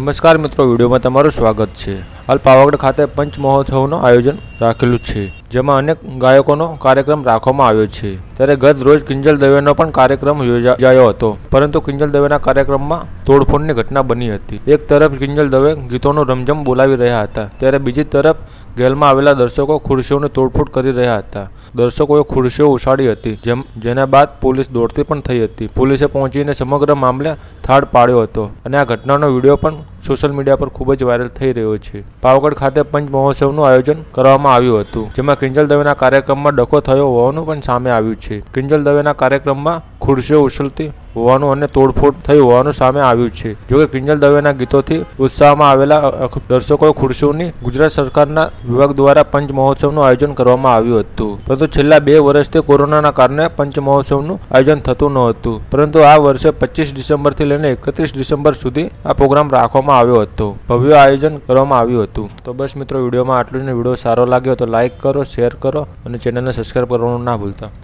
નમસ્કાર મિત્રો વિડીયોમાં તમારું સ્વાગત છે હાલ પાવાગઢ ખાતે પંચમહોત્સવનું આયોજન રાખેલું છે જેમાં અનેક ગાયકોનો કાર્યક્રમ રાખવામાં આવ્યો છે ત્યારે ગત રોજ કિંજલ દવેનો પણ કાર્યક્રમ યોજાયો હતો પરંતુ કિંજલ દવેના કાર્યક્રમમાં તોડફોડની ઘટના બની હતી એક તરફ કિંજલ દવે ગીતોનો રમઝમ બોલાવી રહ્યા હતા ત્યારે બીજી તરફ ગેલમાં આવેલા દર્શકો ખુરશીઓને તોડફોડ કરી રહ્યા હતા દર્શકોએ ખુરશીઓ ઉછાળી હતી જેમ જેના બાદ પોલીસ દોડતી પણ થઈ હતી પોલીસે પહોંચીને સમગ્ર મામલે થાળ પાડ્યો હતો અને આ ઘટનાનો વિડીયો પણ સોશિયલ મીડિયા પર ખૂબ જ વાયરલ થઈ રહ્યો છે પાવગઢ ખાતે પંચ મહોત્સવનું આયોજન કરવામાં આવ્યું હતું જેમાં કિંજલ દવેના કાર્યક્રમમાં ડખો થયો હોવાનું પણ સામે આવ્યું છે કિંજલ દવેના કાર્યક્રમમાં ખુરશીઓ ઉછળતી હોવાનું અને તોડફોડ થઈ હોવાનું સામે આવ્યું છે જોકે કિંજલ દવેના ગીતોથી ઉત્સાહમાં આવેલા દર્શકો ખુરશીઓની ગુજરાત સરકારના વિભાગ દ્વારા પંચ મહોત્સવનું આયોજન કરવામાં આવ્યું હતું પરંતુ છેલ્લા બે વર્ષથી કોરોનાના કારણે પંચ મહોત્સવનું આયોજન થતું નહોતું પરંતુ આ વર્ષે પચીસ ડિસેમ્બરથી લઈને એકત્રીસ ડિસેમ્બર સુધી આ પ્રોગ્રામ રાખવામાં આવ્યો હતો ભવ્ય આયોજન કરવામાં આવ્યું હતું તો બસ મિત્રો વિડીયોમાં આટલું જ વિડીયો સારો લાગ્યો તો લાઇક કરો શેર કરો અને ચેનલને સબસ્ક્રાઈબ કરવાનું ના ભૂલતા